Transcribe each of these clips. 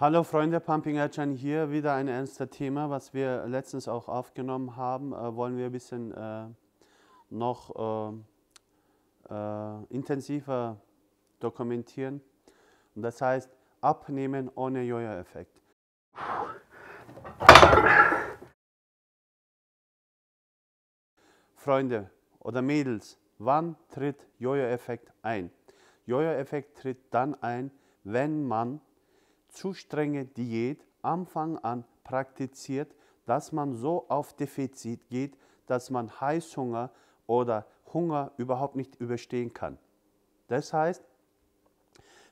Hallo Freunde, Pumping Agent hier. Wieder ein ernstes Thema, was wir letztens auch aufgenommen haben. Äh, wollen wir ein bisschen äh, noch äh, äh, intensiver dokumentieren. Und das heißt, abnehmen ohne Jojo-Effekt. Freunde oder Mädels, wann tritt Jojo-Effekt ein? Jojo-Effekt tritt dann ein, wenn man zu strenge Diät Anfang an praktiziert, dass man so auf Defizit geht, dass man Heißhunger oder Hunger überhaupt nicht überstehen kann. Das heißt,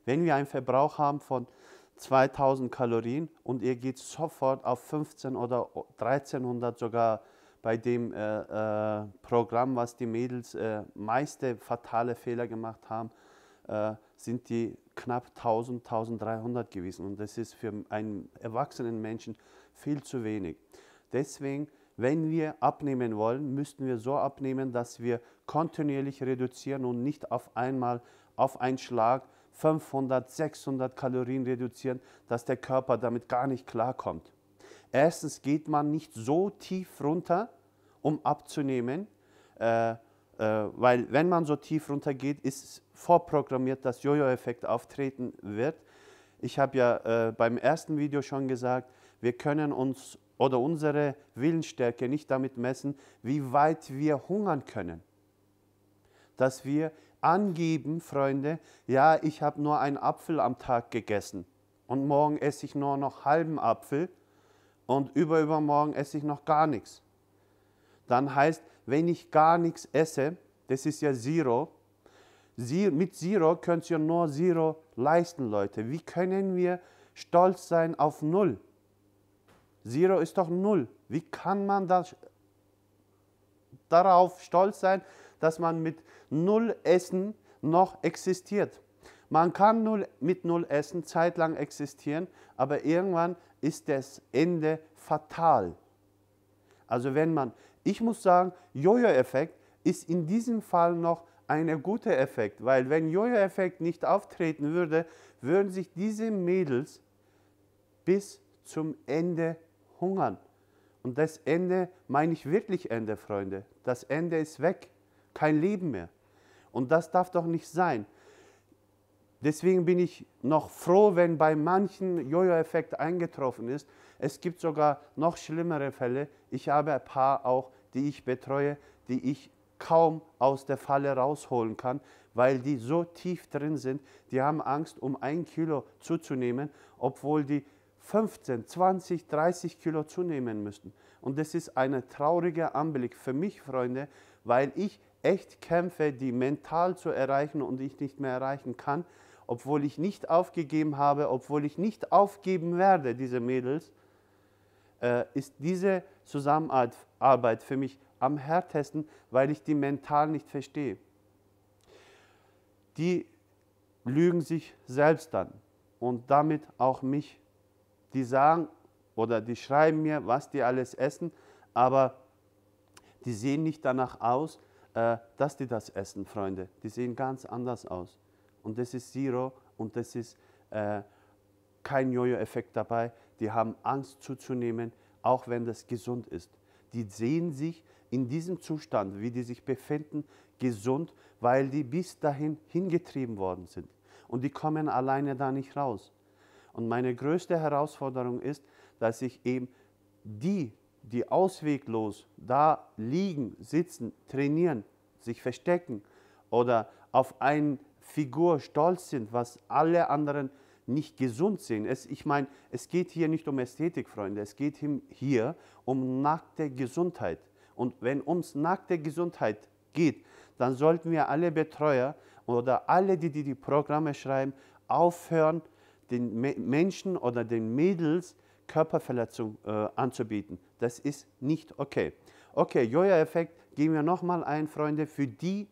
wenn wir einen Verbrauch haben von 2000 Kalorien und ihr geht sofort auf 15 oder 1300 sogar bei dem äh, äh, Programm, was die Mädels äh, meiste fatale Fehler gemacht haben, äh, sind die knapp 1000, 1300 gewesen. Und das ist für einen erwachsenen Menschen viel zu wenig. Deswegen, wenn wir abnehmen wollen, müssten wir so abnehmen, dass wir kontinuierlich reduzieren und nicht auf einmal, auf einen Schlag 500, 600 Kalorien reduzieren, dass der Körper damit gar nicht klarkommt. Erstens geht man nicht so tief runter, um abzunehmen. Äh, äh, weil wenn man so tief runter geht, ist vorprogrammiert, dass Jojo-Effekt auftreten wird. Ich habe ja äh, beim ersten Video schon gesagt, wir können uns oder unsere Willensstärke nicht damit messen, wie weit wir hungern können. Dass wir angeben, Freunde, ja, ich habe nur einen Apfel am Tag gegessen und morgen esse ich nur noch halben Apfel und über übermorgen esse ich noch gar nichts. Dann heißt, wenn ich gar nichts esse, das ist ja Zero. Mit Zero könnt ihr nur Zero leisten, Leute. Wie können wir stolz sein auf Null? Zero ist doch Null. Wie kann man das, darauf stolz sein, dass man mit Null Essen noch existiert? Man kann null, mit Null Essen zeitlang existieren, aber irgendwann ist das Ende fatal. Also wenn man ich muss sagen, Jojo-Effekt ist in diesem Fall noch ein guter Effekt, weil wenn Jojo-Effekt nicht auftreten würde, würden sich diese Mädels bis zum Ende hungern. Und das Ende meine ich wirklich Ende, Freunde. Das Ende ist weg, kein Leben mehr. Und das darf doch nicht sein. Deswegen bin ich noch froh, wenn bei manchen Jojo-Effekt eingetroffen ist. Es gibt sogar noch schlimmere Fälle. Ich habe ein paar auch, die ich betreue, die ich kaum aus der Falle rausholen kann, weil die so tief drin sind. Die haben Angst, um ein Kilo zuzunehmen, obwohl die 15, 20, 30 Kilo zunehmen müssten. Und das ist ein trauriger Anblick für mich, Freunde, weil ich echt kämpfe, die mental zu erreichen und ich nicht mehr erreichen kann, obwohl ich nicht aufgegeben habe, obwohl ich nicht aufgeben werde, diese Mädels, äh, ist diese Zusammenarbeit für mich am härtesten, weil ich die mental nicht verstehe. Die lügen sich selbst dann und damit auch mich. Die sagen oder die schreiben mir, was die alles essen, aber die sehen nicht danach aus, äh, dass die das essen, Freunde. Die sehen ganz anders aus. Und das ist Zero und das ist äh, kein Jojo-Effekt dabei. Die haben Angst zuzunehmen, auch wenn das gesund ist. Die sehen sich in diesem Zustand, wie die sich befinden, gesund, weil die bis dahin hingetrieben worden sind. Und die kommen alleine da nicht raus. Und meine größte Herausforderung ist, dass ich eben die die ausweglos da liegen, sitzen, trainieren, sich verstecken oder auf eine Figur stolz sind, was alle anderen nicht gesund sehen. Es, ich meine, es geht hier nicht um Ästhetik, Freunde, es geht hier um nackte Gesundheit. Und wenn uns nackte Gesundheit geht, dann sollten wir alle Betreuer oder alle, die die, die Programme schreiben, aufhören, den Menschen oder den Mädels Körperverletzung äh, anzubieten. Das ist nicht okay. Okay, Jojo-Effekt gehen wir nochmal ein, Freunde. Für die,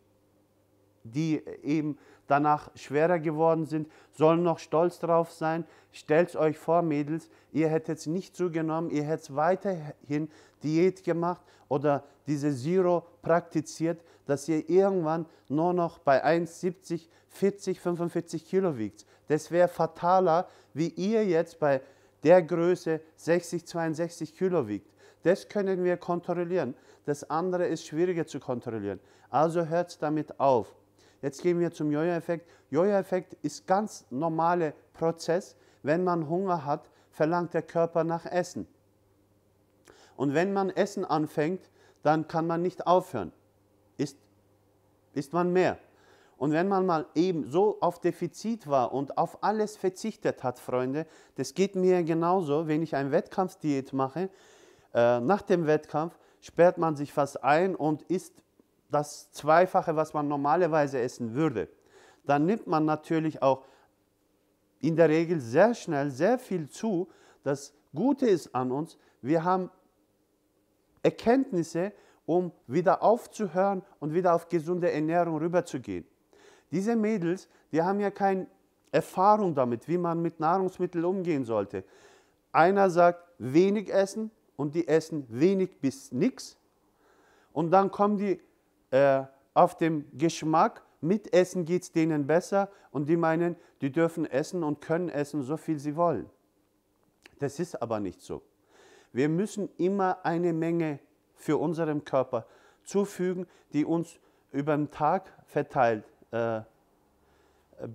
die eben danach schwerer geworden sind, sollen noch stolz drauf sein. Stellt euch vor, Mädels, ihr hättet es nicht zugenommen, ihr hättet weiterhin Diät gemacht oder diese Zero praktiziert, dass ihr irgendwann nur noch bei 1,70, 40, 45 Kilo wiegt. Das wäre fataler, wie ihr jetzt bei der Größe 60, 62 Kilo wiegt. Das können wir kontrollieren. Das andere ist schwieriger zu kontrollieren. Also hört damit auf. Jetzt gehen wir zum Jojo-Effekt. Jojo-Effekt ist ganz normaler Prozess. Wenn man Hunger hat, verlangt der Körper nach Essen. Und wenn man Essen anfängt, dann kann man nicht aufhören. Ist, isst man mehr. Und wenn man mal eben so auf Defizit war und auf alles verzichtet hat, Freunde, das geht mir genauso, wenn ich eine Wettkampfdiät mache, äh, nach dem Wettkampf sperrt man sich fast ein und isst das Zweifache, was man normalerweise essen würde. Dann nimmt man natürlich auch in der Regel sehr schnell sehr viel zu. Das Gute ist an uns, wir haben Erkenntnisse, um wieder aufzuhören und wieder auf gesunde Ernährung rüberzugehen. Diese Mädels, die haben ja keine Erfahrung damit, wie man mit Nahrungsmitteln umgehen sollte. Einer sagt, wenig essen, und die essen wenig bis nichts. Und dann kommen die äh, auf den Geschmack, mit Essen geht es denen besser und die meinen, die dürfen essen und können essen, so viel sie wollen. Das ist aber nicht so. Wir müssen immer eine Menge für unseren Körper zufügen, die uns über den Tag verteilt äh,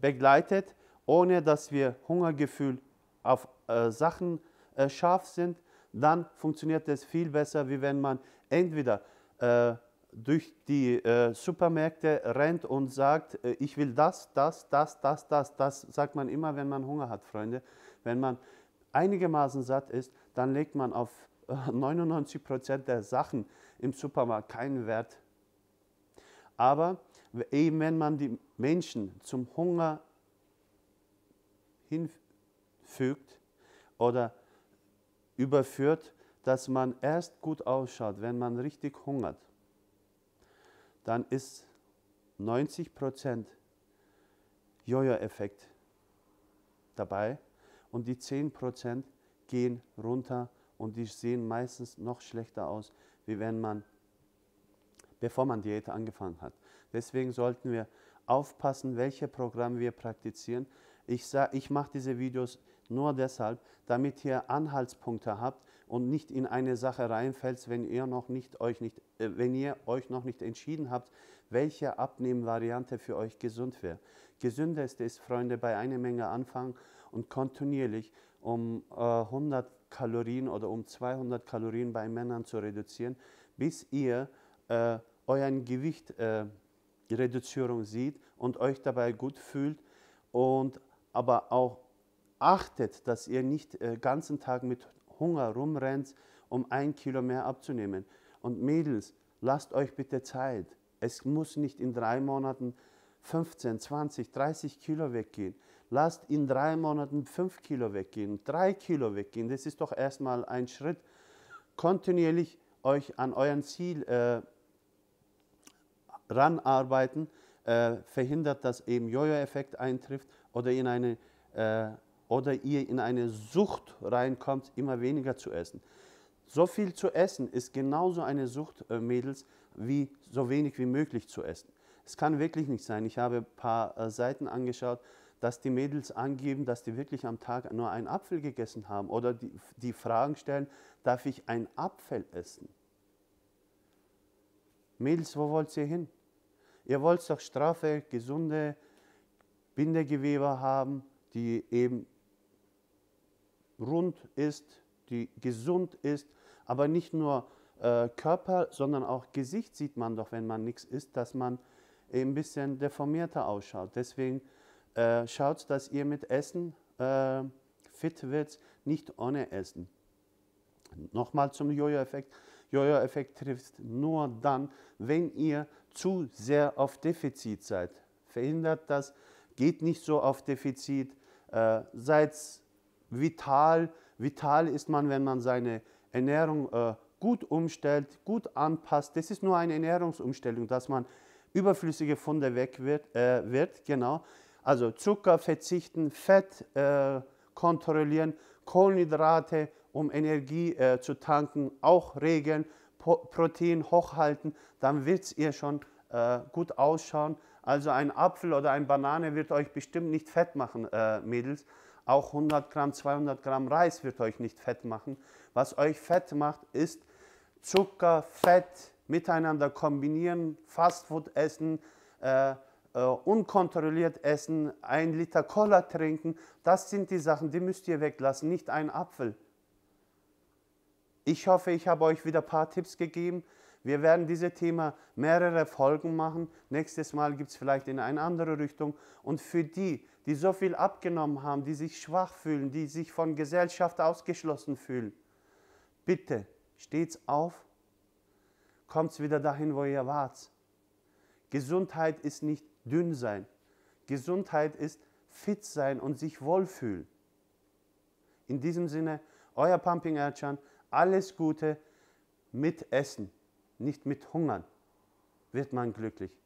begleitet, ohne dass wir Hungergefühl auf äh, Sachen äh, scharf sind dann funktioniert es viel besser, wie wenn man entweder äh, durch die äh, Supermärkte rennt und sagt, äh, ich will das, das, das, das, das. Das sagt man immer, wenn man Hunger hat, Freunde. Wenn man einigermaßen satt ist, dann legt man auf 99 äh, Prozent der Sachen im Supermarkt keinen Wert. Aber eben wenn man die Menschen zum Hunger hinfügt oder überführt, dass man erst gut ausschaut, wenn man richtig hungert, dann ist 90 Jojo-Effekt dabei und die 10 gehen runter und die sehen meistens noch schlechter aus, wie wenn man, bevor man Diät angefangen hat. Deswegen sollten wir aufpassen, welche Programme wir praktizieren. Ich, ich mache diese Videos nur deshalb, damit ihr Anhaltspunkte habt und nicht in eine Sache reinfällt, wenn ihr, noch nicht, euch nicht, äh, wenn ihr euch noch nicht entschieden habt, welche Abnehmvariante für euch gesund wäre. Gesündeste ist Freunde, bei einer Menge anfangen und kontinuierlich um äh, 100 Kalorien oder um 200 Kalorien bei Männern zu reduzieren, bis ihr äh, euren Gewicht äh, Reduzierung sieht und euch dabei gut fühlt und aber auch achtet, dass ihr nicht den äh, ganzen Tag mit Hunger rumrennt, um ein Kilo mehr abzunehmen. Und Mädels, lasst euch bitte Zeit. Es muss nicht in drei Monaten 15, 20, 30 Kilo weggehen. Lasst in drei Monaten 5 Kilo weggehen, 3 Kilo weggehen. Das ist doch erstmal ein Schritt. Kontinuierlich euch an euren Ziel äh, ranarbeiten, äh, verhindert, dass eben Jojo-Effekt eintrifft oder in eine äh, oder ihr in eine Sucht reinkommt, immer weniger zu essen. So viel zu essen ist genauso eine Sucht, äh, Mädels, wie so wenig wie möglich zu essen. Es kann wirklich nicht sein. Ich habe ein paar äh, Seiten angeschaut, dass die Mädels angeben, dass die wirklich am Tag nur einen Apfel gegessen haben oder die, die Fragen stellen, darf ich einen Apfel essen? Mädels, wo wollt ihr hin? Ihr wollt doch straffe, gesunde Bindegewebe haben, die eben rund ist, die gesund ist, aber nicht nur äh, Körper, sondern auch Gesicht sieht man doch, wenn man nichts isst, dass man ein bisschen deformierter ausschaut. Deswegen äh, schaut, dass ihr mit Essen äh, fit wird, nicht ohne Essen. Nochmal zum Jojo-Effekt. Jojo-Effekt trifft nur dann, wenn ihr zu sehr auf Defizit seid. Verhindert das, geht nicht so auf Defizit, äh, seid vital. Vital ist man, wenn man seine Ernährung äh, gut umstellt, gut anpasst. Das ist nur eine Ernährungsumstellung, dass man überflüssige Funde weg wird, äh, wird genau. Also Zucker verzichten, Fett äh, kontrollieren, Kohlenhydrate, um Energie äh, zu tanken, auch regeln, po Protein hochhalten, dann wird es ihr schon äh, gut ausschauen. Also ein Apfel oder eine Banane wird euch bestimmt nicht fett machen, äh, Mädels. Auch 100 Gramm, 200 Gramm Reis wird euch nicht fett machen. Was euch fett macht, ist Zucker, Fett miteinander kombinieren, Fastfood essen, äh, äh, unkontrolliert essen, ein Liter Cola trinken. Das sind die Sachen, die müsst ihr weglassen, nicht einen Apfel. Ich hoffe, ich habe euch wieder ein paar Tipps gegeben. Wir werden dieses Thema mehrere Folgen machen. Nächstes Mal gibt es vielleicht in eine andere Richtung. Und für die, die so viel abgenommen haben, die sich schwach fühlen, die sich von Gesellschaft ausgeschlossen fühlen, bitte steht's auf, kommt wieder dahin, wo ihr wart. Gesundheit ist nicht dünn sein. Gesundheit ist fit sein und sich wohlfühlen. In diesem Sinne, euer Pumping Erchan, alles Gute mit Essen nicht mit Hungern wird man glücklich.